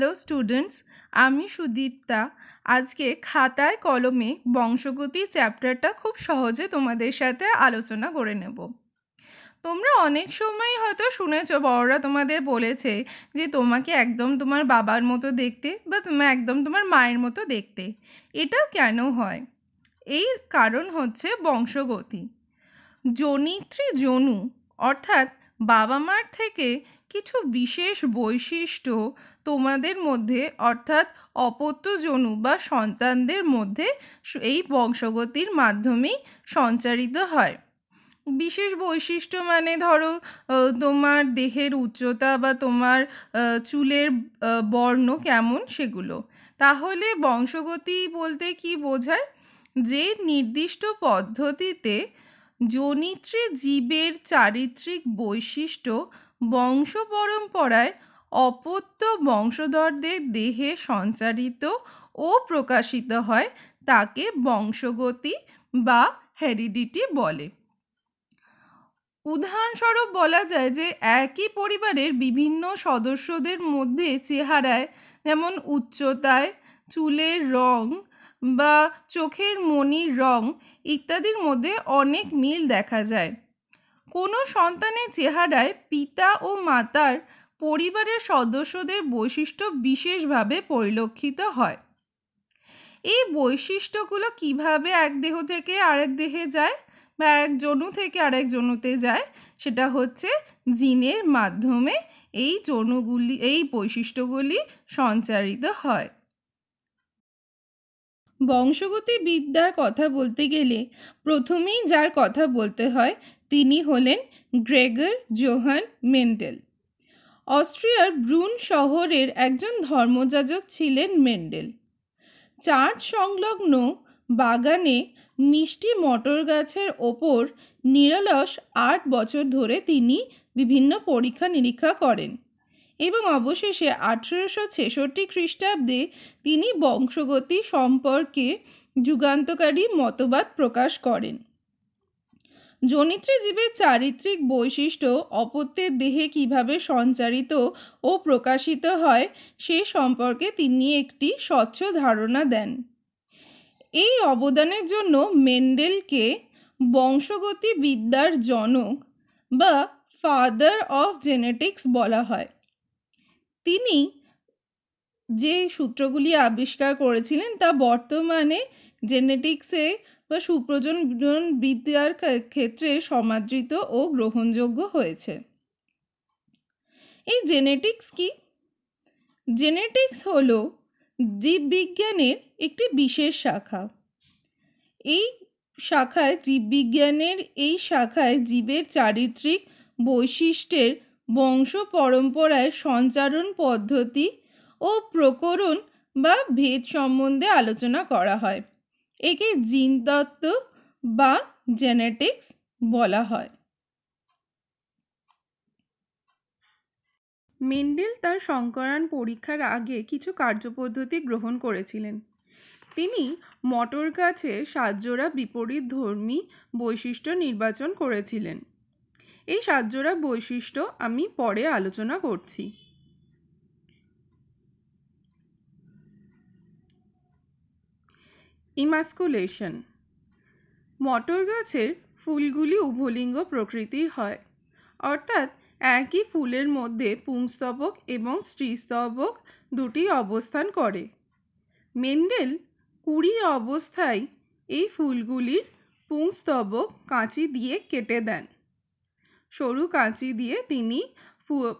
hello students আমি সুদীপ্তা আজকে খাতায় কলমে বংশগতি চ্যাপ্টারটা খুব সহজে তোমাদের সাথে আলোচনা করে নেব তোমরা অনেক সময় হয়তো শুনেছ বড়রা তোমাদের বলেছে যে তোমাকে একদম তোমার বাবার মতো দেখতে বা তুমি একদম তোমার মায়ের মতো দেখতে এটা কেন হয় এই কারণ হচ্ছে বংশগতি জনিত্রী জনু অর্থাৎ বাবা মার থেকে কিছু বিশেষ বৈশিষ্ট্য তোমাদের মধ্যে অর্থাৎ অপত্য জনু বা সন্তানদের মধ্যে এই বংশগতির মাধ্যমেই সঞ্চারিত হয় বিশেষ বৈশিষ্ট্য মানে ধরো তোমার দেহের উচ্চতা বা তোমার চুলের বর্ণ কেমন সেগুলো তাহলে বংশগতি বলতে কি বোঝায় যে নির্দিষ্ট পদ্ধতিতে জনিত্রী জীবের চারিত্রিক বৈশিষ্ট্য বংশ পরম্পরায় অপত্য বংশধরদের দেহে সঞ্চারিত ও প্রকাশিত হয় তাকে বংশগতি বা হেরিডিটি বলে উদাহরণস্বরূপ বলা যায় যে একই পরিবারের বিভিন্ন সদস্যদের মধ্যে চেহারায় যেমন উচ্চতায় চুলের রং বা চোখের মণির রং ইত্যাদির মধ্যে অনেক মিল দেখা যায় কোনো সন্তানের চেহারায় পিতা ও মাতার পরিবারের সদস্যদের বৈশিষ্ট্য বিশেষভাবে পরিলক্ষিত হয় এই বৈশিষ্ট্যগুলো কিভাবে এক দেহ থেকে আরেক দেহে যায় বা এক জনু থেকে আরেক জনুতে যায় সেটা হচ্ছে জিনের মাধ্যমে এই জনুগুলি এই বৈশিষ্ট্যগুলি সঞ্চারিত হয় বংশগতি বিদ্যার কথা বলতে গেলে প্রথমেই যার কথা বলতে হয় তিনি হলেন গ্রেগর জোহান মেন্ডেল অস্ট্রিয়ার ব্রুন শহরের একজন ধর্মযাজক ছিলেন মেন্ডেল চার্চ সংলগ্ন বাগানে মিষ্টি মটর গাছের ওপর নিরলস আট বছর ধরে তিনি বিভিন্ন পরীক্ষা নিরীক্ষা করেন এবং অবশেষে আঠেরোশো ছেষট্টি খ্রিস্টাব্দে তিনি বংশগতি সম্পর্কে যুগান্তকারী মতবাদ প্রকাশ করেন জনিত্রী জীবের চারিত্রিক বৈশিষ্ট্য অপত্যের দেহে কিভাবে সঞ্চারিত ও প্রকাশিত হয় সে সম্পর্কে তিনি একটি স্বচ্ছ ধারণা দেন এই অবদানের জন্য মেন্ডেলকে বংশগতি বিদ্যার জনক বা ফাদার অফ জেনেটিক্স বলা হয় তিনি যে সূত্রগুলি আবিষ্কার করেছিলেন তা বর্তমানে জেনেটিক্সের বা সুপ্রজন বিদ্যার ক্ষেত্রে সমাদৃত ও গ্রহণযোগ্য হয়েছে এই জেনেটিক্স কি জেনেটিক্স হল জীববিজ্ঞানের একটি বিশেষ শাখা এই শাখায় জীববিজ্ঞানের এই শাখায় জীবের চারিত্রিক বৈশিষ্ট্যের বংশ পরম্পরায় সঞ্চারণ পদ্ধতি ও প্রকরণ বা ভেদ সম্বন্ধে আলোচনা করা হয় একে জিনতত্ত্ব বা জেনেটিক্স বলা হয় মেন্ডেল তার সংকরণ পরীক্ষার আগে কিছু কার্যপদ্ধতি গ্রহণ করেছিলেন তিনি মটর কাছে সাতজোড়া বিপরীত ধর্মী বৈশিষ্ট্য নির্বাচন করেছিলেন এই সাতজোড়া বৈশিষ্ট্য আমি পরে আলোচনা করছি ইমাস্কুলেশন মটর গাছের ফুলগুলি উভলিঙ্গ প্রকৃতির হয় অর্থাৎ একই ফুলের মধ্যে পুংস্তবক এবং স্ত্রীস্তবক দুটি অবস্থান করে মেন্ডেল কুড়ি অবস্থায় এই ফুলগুলির পুংস্তবক কাঁচি দিয়ে কেটে দেন সরু কাঁচি দিয়ে তিনি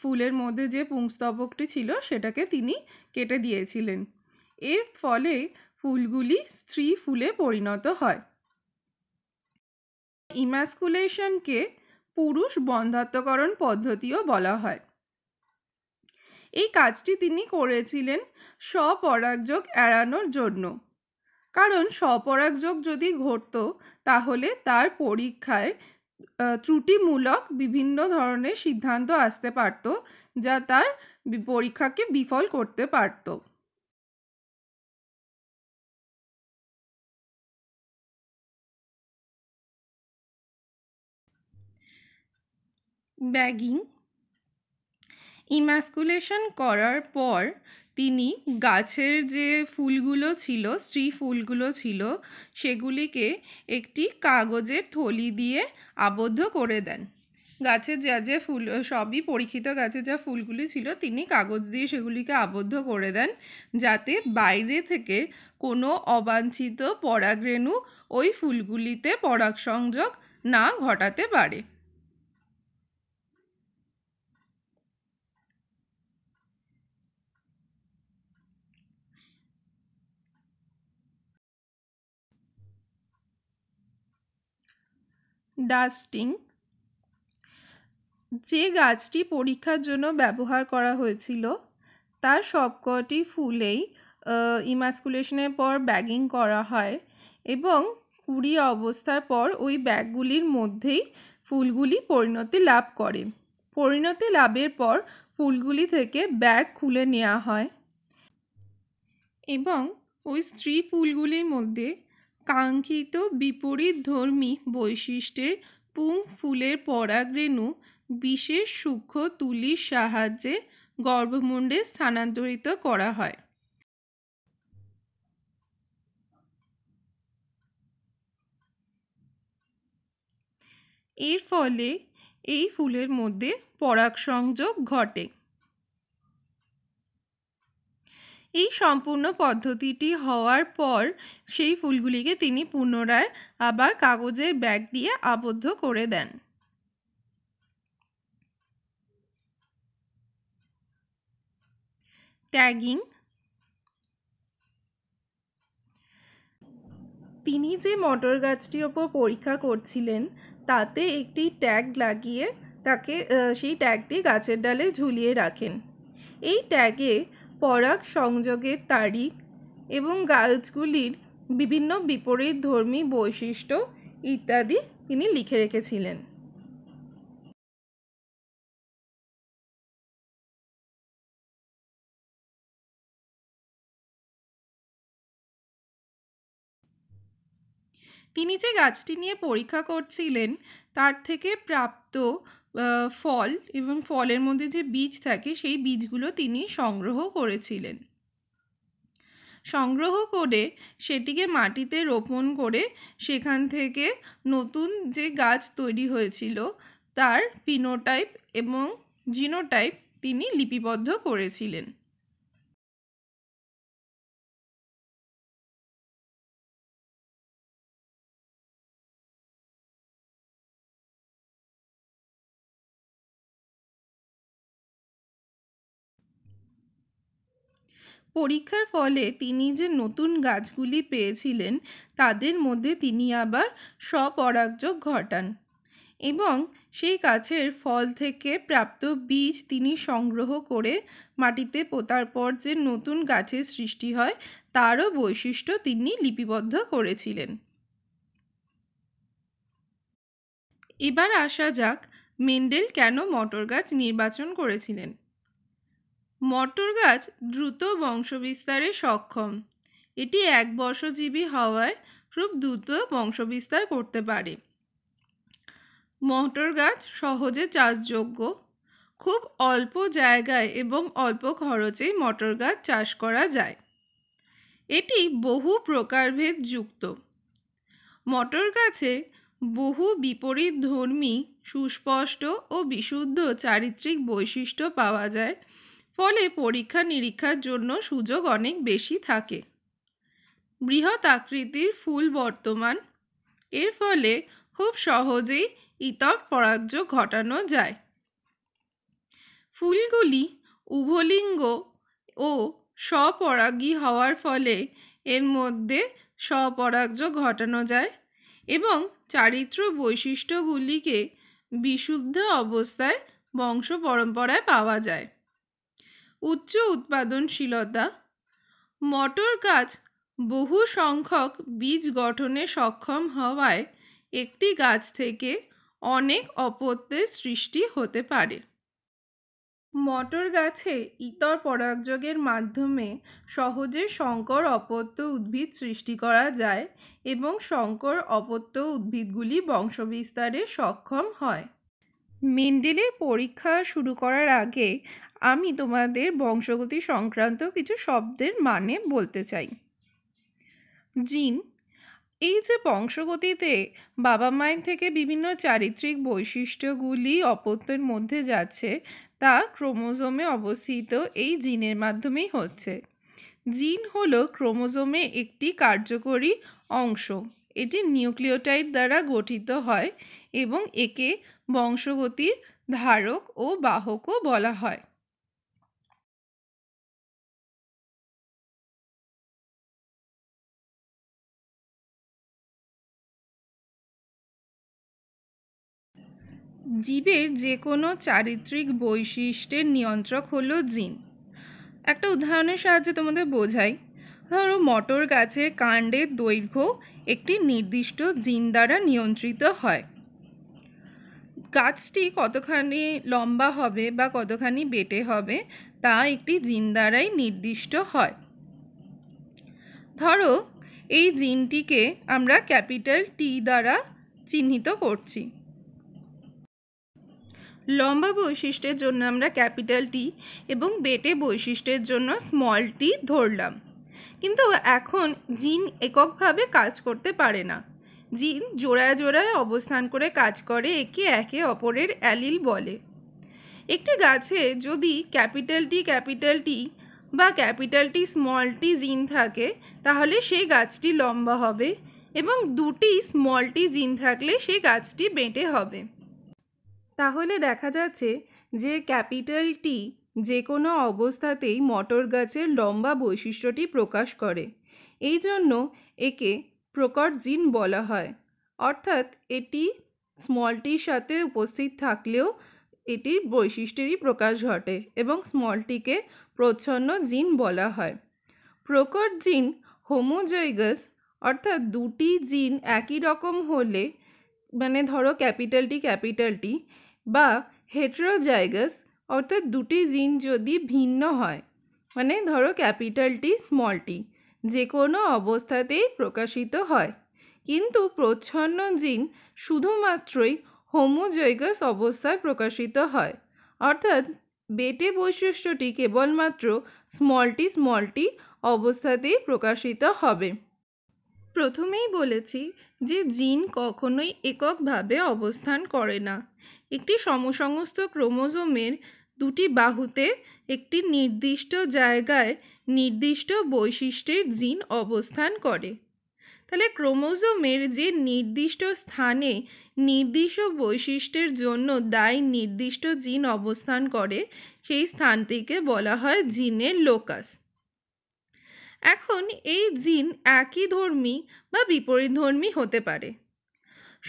ফুলের মধ্যে যে পুংস্তবকটি ছিল সেটাকে তিনি কেটে দিয়েছিলেন এর ফলে ফুলগুলি স্ত্রী ফুলে পরিণত হয় ইমাস্কুলেশনকে পুরুষ বন্ধাত্মকরণ পদ্ধতিও বলা হয় এই কাজটি তিনি করেছিলেন স্বপরাগযোগ এড়ানোর জন্য কারণ স্বপরাগযোগ যদি ঘটত তাহলে তার পরীক্ষায় ত্রুটিমূলক বিভিন্ন ধরনের সিদ্ধান্ত আসতে পারত যা তার পরীক্ষাকে বিফল করতে পারত ব্যাগিং ইমাস্কুলেশন করার পর তিনি গাছের যে ফুলগুলো ছিল স্ত্রী ফুলগুলো ছিল সেগুলিকে একটি কাগজের থলি দিয়ে আবদ্ধ করে দেন গাছের যা যে ফুল সবই পরীক্ষিত গাছে যা ফুলগুলি ছিল তিনি কাগজ দিয়ে সেগুলিকে আবদ্ধ করে দেন যাতে বাইরে থেকে কোনো অবাঞ্ছিত পরাগরেণু ওই ফুলগুলিতে পরাগসংযোগ না ঘটাতে পারে ডাস্টিং যে গাছটি পরীক্ষার জন্য ব্যবহার করা হয়েছিল তার সবকটি ফুলেই ইমাস্কুলেশনের পর ব্যাগিং করা হয় এবং কুড়ি অবস্থার পর ওই ব্যাগগুলির মধ্যেই ফুলগুলি পরিণতি লাভ করে পরিণতি লাভের পর ফুলগুলি থেকে ব্যাগ খুলে নেওয়া হয় এবং ওই স্ত্রী ফুলগুলির মধ্যে কাঙ্ক্ষিত বিপরীত ধর্মী বৈশিষ্ট্যের পুং ফুলের পরাগরেণু বিশেষ সূক্ষ্ম তুলির সাহায্যে গর্ভমুণ্ডে স্থানান্তরিত করা হয় এর ফলে এই ফুলের মধ্যে পরাগ সংযোগ ঘটে এই সম্পূর্ণ পদ্ধতিটি হওয়ার পর সেই ফুলগুলিকে তিনি পুনরায় আবার কাগজের ব্যাগ দিয়ে আবদ্ধ করে দেন ট্যাগিং তিনি যে মটর গাছটির ওপর পরীক্ষা করছিলেন তাতে একটি ট্যাগ লাগিয়ে তাকে সেই ট্যাগটি গাছের ডালে ঝুলিয়ে রাখেন এই ট্যাগে পরাগ সংযোগের তারিখ এবং গাছগুলির বিভিন্ন বিপরীতধর্মী বৈশিষ্ট্য ইত্যাদি তিনি লিখে রেখেছিলেন তিনি যে গাছটি নিয়ে পরীক্ষা করছিলেন তার থেকে প্রাপ্ত ফল এবং ফলের মধ্যে যে বীজ থাকে সেই বীজগুলো তিনি সংগ্রহ করেছিলেন সংগ্রহ করে সেটিকে মাটিতে রোপণ করে সেখান থেকে নতুন যে গাছ তৈরি হয়েছিল তার ফিনোটাইপ এবং জিনোটাইপ তিনি লিপিবদ্ধ করেছিলেন পরীক্ষার ফলে তিনি যে নতুন গাছগুলি পেয়েছিলেন তাদের মধ্যে তিনি আবার স্বপরাগযোগ ঘটান এবং সেই গাছের ফল থেকে প্রাপ্ত বীজ তিনি সংগ্রহ করে মাটিতে পোতার পর যে নতুন গাছের সৃষ্টি হয় তারও বৈশিষ্ট্য তিনি লিপিবদ্ধ করেছিলেন এবার আসা যাক মেন্ডেল কেন মটর গাছ নির্বাচন করেছিলেন মটর গাছ দ্রুত বংশবিস্তারে সক্ষম এটি এক বর্ষজীবী হওয়ায় খুব দ্রুত বংশবিস্তার করতে পারে মটর গাছ সহজে চাষযোগ্য খুব অল্প জায়গায় এবং অল্প খরচেই মটর গাছ চাষ করা যায় এটি বহু প্রকারভেদ যুক্ত মটর গাছে বহু বিপরীত ধর্মী সুস্পষ্ট ও বিশুদ্ধ চারিত্রিক বৈশিষ্ট্য পাওয়া যায় ফলে পরীক্ষা নিরীক্ষার জন্য সুযোগ অনেক বেশি থাকে বৃহৎ আকৃতির ফুল বর্তমান এর ফলে খুব সহজেই ইতর পরাজ্য ঘটানো যায় ফুলগুলি উভলিঙ্গ ও স্বপরাগী হওয়ার ফলে এর মধ্যে স্বপরাগ্য ঘটানো যায় এবং চারিত্র বৈশিষ্ট্যগুলিকে বিশুদ্ধ অবস্থায় বংশ পরম্পরায় পাওয়া যায় উচ্চ উৎপাদনশীলতা মটর গাছ বহু সংখ্যক বীজ গঠনে সক্ষম হওয়ায় একটি গাছ থেকে অনেক অপত্যের সৃষ্টি হতে পারে মটর গাছে ইতর পরাগযোগের মাধ্যমে সহজে সংকর অপত্য উদ্ভিদ সৃষ্টি করা যায় এবং সংকর অপত্য উদ্ভিদগুলি বংশবিস্তারে সক্ষম হয় মেন্ডেলের পরীক্ষা শুরু করার আগে আমি তোমাদের বংশগতি সংক্রান্ত কিছু শব্দের মানে বলতে চাই জিন এই যে বংশগতিতে বাবা মায়ের থেকে বিভিন্ন চারিত্রিক বৈশিষ্ট্যগুলি অপত্যের মধ্যে যাচ্ছে তা ক্রোমোজোমে অবস্থিত এই জিনের মাধ্যমেই হচ্ছে জিন হল ক্রোমোজোমে একটি কার্যকরী অংশ এটি নিউক্লিওটাইড দ্বারা গঠিত হয় এবং একে বংশগতির ধারক ও বাহকও বলা হয় জীবের যে কোনো চারিত্রিক বৈশিষ্ট্যের নিয়ন্ত্রক হলো জিন একটা উদাহরণের সাহায্যে তোমাদের বোঝাই ধরো মটর গাছের কাণ্ডের দৈর্ঘ্য একটি নির্দিষ্ট জিন দ্বারা নিয়ন্ত্রিত হয় গাছটি কতখানি লম্বা হবে বা কতখানি বেটে হবে তা একটি জিন দ্বারাই নির্দিষ্ট হয় ধরো এই জিনটিকে আমরা ক্যাপিটাল টি দ্বারা চিহ্নিত করছি লম্বা বৈশিষ্ট্যের জন্য আমরা ক্যাপিটাল টি এবং বেটে বৈশিষ্ট্যের জন্য স্মল টি ধরলাম কিন্তু এখন জিন এককভাবে কাজ করতে পারে না জিন জোড়ায় জোড়ায় অবস্থান করে কাজ করে একে একে অপরের অ্যালিল বলে একটি গাছে যদি ক্যাপিটাল টি ক্যাপিটাল টি বা ক্যাপিটাল টি স্মল টি জিন থাকে তাহলে সেই গাছটি লম্বা হবে এবং দুটি স্মল টি জিন থাকলে সেই গাছটি বেঁটে হবে তাহলে দেখা যাচ্ছে যে ক্যাপিটাল টি যে কোনো অবস্থাতেই মটর গাছের লম্বা বৈশিষ্ট্যটি প্রকাশ করে এই জন্য একে প্রকট জিন বলা হয় অর্থাৎ এটি স্মলটির সাথে উপস্থিত থাকলেও এটির বৈশিষ্ট্যেরই প্রকাশ ঘটে এবং স্মলটিকে প্রচ্ছন্ন জিন বলা হয় প্রকট জিন হোমোজাইগাস অর্থাৎ দুটি জিন একই রকম হলে মানে ধরো ক্যাপিটালটি ক্যাপিটালটি বা হেট্রোজাইগাস অর্থাৎ দুটি জিন যদি ভিন্ন হয় মানে ধরো ক্যাপিটাল টি স্মল টি যে কোনো অবস্থাতেই প্রকাশিত হয় কিন্তু প্রচ্ছন্ন জিন শুধুমাত্রই হোমোজৈগাস অবস্থায় প্রকাশিত হয় অর্থাৎ বেটে বৈশিষ্ট্যটি কেবলমাত্র স্মলটি স্মলটি অবস্থাতেই প্রকাশিত হবে প্রথমেই বলেছি যে জিন কখনোই এককভাবে অবস্থান করে না একটি সমসংস্ত ক্রোমোজোমের দুটি বাহুতে একটি নির্দিষ্ট জায়গায় নির্দিষ্ট বৈশিষ্ট্যের জিন অবস্থান করে তাহলে ক্রোমোজোমের যে নির্দিষ্ট স্থানে নির্দিষ্ট বৈশিষ্ট্যের জন্য দায়ী নির্দিষ্ট জিন অবস্থান করে সেই স্থানটিকে বলা হয় জিনের লোকাস এখন এই জিন একই ধর্মী বা বিপরীত ধর্মী হতে পারে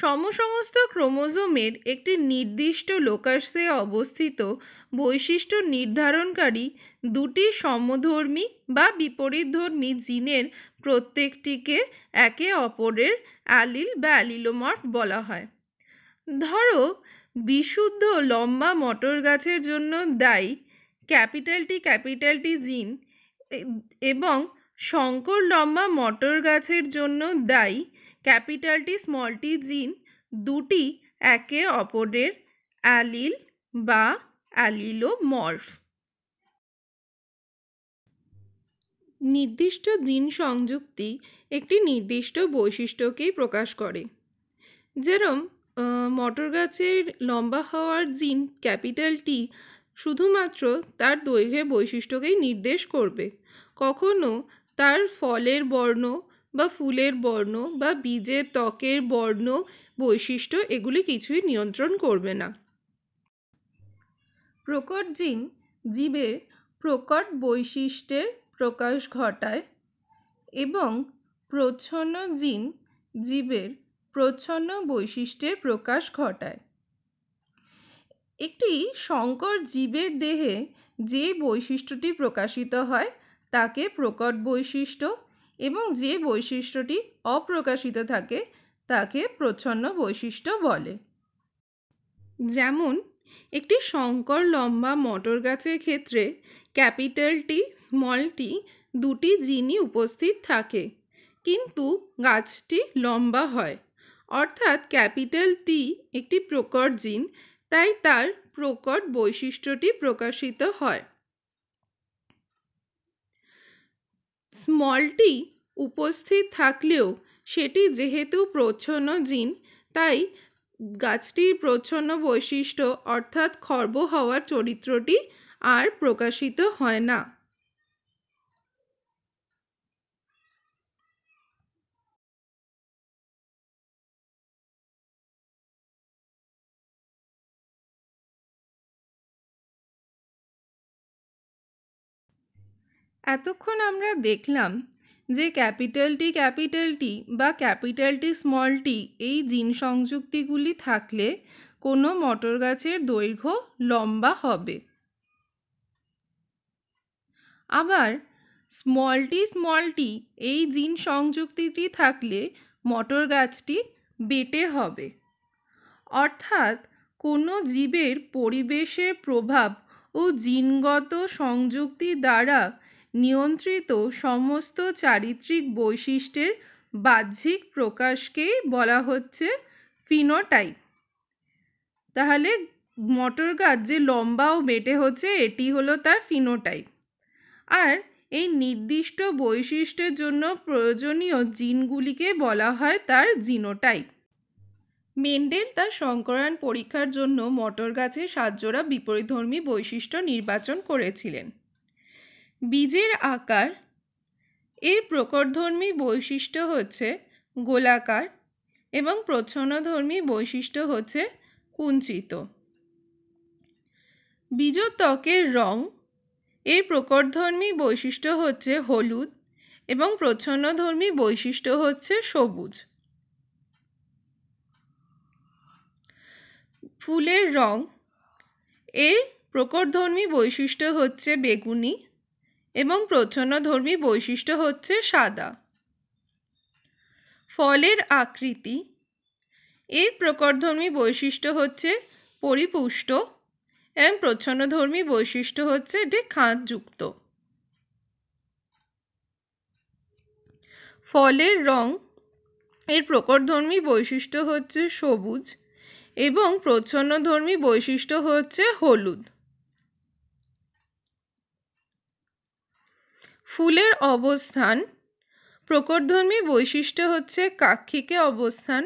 সমসমস্ত ক্রোমোজোমের একটি নির্দিষ্ট লোকাসে অবস্থিত বৈশিষ্ট্য নির্ধারণকারী দুটি সমধর্মী বা বিপরীতধর্মী জিনের প্রত্যেকটিকে একে অপরের অ্যালিল বা অ্যালিলোমর্ফ বলা হয় ধরো বিশুদ্ধ লম্বা মটর গাছের জন্য দায়ী ক্যাপিটালটি ক্যাপিটালটি জিন এবং শঙ্কর লম্বা মটর গাছের জন্য দায়ী ক্যাপিটাল টি স্মল টি জিন দুটি একে অপরের অ্যালিল বা অ্যালিলোমর্ফ নির্দিষ্ট জিন সংযুক্তি একটি নির্দিষ্ট বৈশিষ্ট্যকেই প্রকাশ করে যেরম মটর গাছের লম্বা হওয়ার জিন ক্যাপিটাল টি শুধুমাত্র তার দৈর্ঘ্যের বৈশিষ্ট্যকেই নির্দেশ করবে কখনো তার ফলের বর্ণ বা ফুলের বর্ণ বা বীজের ত্বকের বর্ণ বৈশিষ্ট্য এগুলি কিছুই নিয়ন্ত্রণ করবে না প্রকট জিন জীবের প্রকট বৈশিষ্ট্যের প্রকাশ ঘটায় এবং প্রচ্ছন্ন জিন জীবের প্রচ্ছন্ন বৈশিষ্ট্যের প্রকাশ ঘটায় একটি সংকর জীবের দেহে যে বৈশিষ্ট্যটি প্রকাশিত হয় তাকে প্রকট বৈশিষ্ট্য এবং যে বৈশিষ্ট্যটি অপ্রকাশিত থাকে তাকে প্রচ্ছন্ন বৈশিষ্ট্য বলে যেমন একটি শঙ্কর লম্বা মটর গাছের ক্ষেত্রে ক্যাপিটাল টি স্মল টি দুটি জিনই উপস্থিত থাকে কিন্তু গাছটি লম্বা হয় অর্থাৎ ক্যাপিটাল টি একটি প্রকট জিন তাই তার প্রকট বৈশিষ্ট্যটি প্রকাশিত হয় স্মলটি উপস্থিত থাকলেও সেটি যেহেতু প্রচ্ছন্ন জিন তাই গাছটির প্রচ্ছন্ন বৈশিষ্ট্য অর্থাৎ খর্ব হওয়ার চরিত্রটি আর প্রকাশিত হয় না এতক্ষণ আমরা দেখলাম যে ক্যাপিটাল টি ক্যাপিটাল টি বা ক্যাপিটাল টি স্মল টি এই জিন সংযুক্তিগুলি থাকলে কোনো মটর গাছের দৈর্ঘ্য লম্বা হবে আবার স্মল টি স্মল টি এই জিন সংযুক্তিটি থাকলে মটর গাছটি বেটে হবে অর্থাৎ কোনো জীবের পরিবেশের প্রভাব ও জিনগত সংযুক্তি দ্বারা নিয়ন্ত্রিত সমস্ত চারিত্রিক বৈশিষ্ট্যের বাহ্যিক প্রকাশকেই বলা হচ্ছে ফিনোটাইপ তাহলে মটর গাছ যে লম্বা ও মেটে হচ্ছে এটি হলো তার ফিনোটাইপ আর এই নির্দিষ্ট বৈশিষ্ট্যের জন্য প্রয়োজনীয় জিনগুলিকে বলা হয় তার জিনোটাইপ মেন্ডেল তার সংকরায়ন পরীক্ষার জন্য মটর গাছের সাতজোড়া বিপরীতধর্মী বৈশিষ্ট্য নির্বাচন করেছিলেন বীজের আকার এর প্রকরধর্মী বৈশিষ্ট্য হচ্ছে গোলাকার এবং প্রচ্ছন্নধর্মী বৈশিষ্ট্য হচ্ছে কুঞ্চিত বীজত্বকের রং এর প্রকরধর্মী বৈশিষ্ট্য হচ্ছে হলুদ এবং প্রচ্ছন্নধর্মী বৈশিষ্ট্য হচ্ছে সবুজ ফুলের রং এর প্রকরধর্মী বৈশিষ্ট্য হচ্ছে বেগুনি এবং ধর্মী বৈশিষ্ট্য হচ্ছে সাদা ফলের আকৃতি এর প্রকরধর্মী বৈশিষ্ট্য হচ্ছে পরিপুষ্ট এবং প্রচ্ছন্নধর্মী বৈশিষ্ট্য হচ্ছে এটি খাঁজযুক্ত ফলের রং এর প্রকরধর্মী বৈশিষ্ট্য হচ্ছে সবুজ এবং প্রচ্ছন্নধর্মী বৈশিষ্ট্য হচ্ছে হলুদ ফুলের অবস্থান প্রকটধর্মী বৈশিষ্ট্য হচ্ছে কাক্ষিকে অবস্থান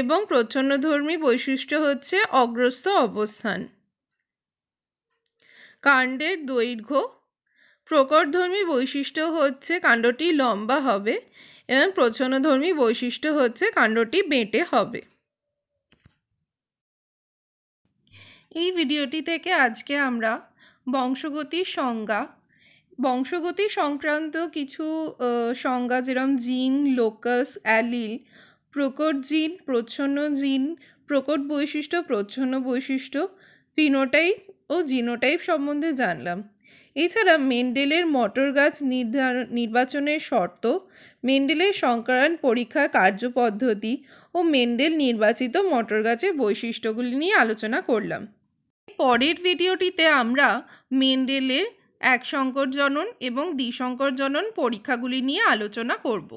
এবং প্রচন্নধর্মী বৈশিষ্ট্য হচ্ছে অগ্রস্ত অবস্থান কাণ্ডের দৈর্ঘ্য প্রকটধর্মী বৈশিষ্ট্য হচ্ছে কাণ্ডটি লম্বা হবে এবং প্রচন্নধর্মী বৈশিষ্ট্য হচ্ছে কাণ্ডটি বেঁটে হবে এই ভিডিওটি থেকে আজকে আমরা বংশগতির সংজ্ঞা বংশগতি সংক্রান্ত কিছু সংজ্ঞা যেরম জিন লোকাস অ্যালিল প্রকট জিন প্রচ্ছন্ন জিন প্রকট বৈশিষ্ট্য প্রচ্ছন্ন বৈশিষ্ট্য ফিনোটাইপ ও জিনোটাইপ সম্বন্ধে জানলাম এছাড়া মেন্ডেলের মটর গাছ নির্ধারণ নির্বাচনের শর্ত মেন্ডেলের সংকরণ পরীক্ষা কার্যপদ্ধতি ও মেন্ডেল নির্বাচিত মটর গাছের বৈশিষ্ট্যগুলি নিয়ে আলোচনা করলাম পরের ভিডিওটিতে আমরা মেন্ডেলের এক সংকর জনন এবং দ্বিসংকর জনন পরীক্ষাগুলি নিয়ে আলোচনা করব